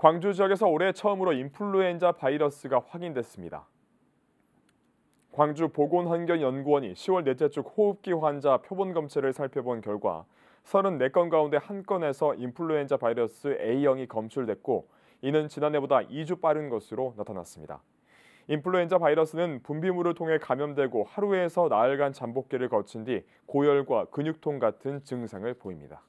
광주 지역에서 올해 처음으로 인플루엔자 바이러스가 확인됐습니다. 광주 보건환경연구원이 10월 넷째 주 호흡기 환자 표본 검체를 살펴본 결과 34건 가운데 1건에서 인플루엔자 바이러스 A형이 검출됐고 이는 지난해보다 2주 빠른 것으로 나타났습니다. 인플루엔자 바이러스는 분비물을 통해 감염되고 하루에서 나흘간 잠복기를 거친 뒤 고열과 근육통 같은 증상을 보입니다.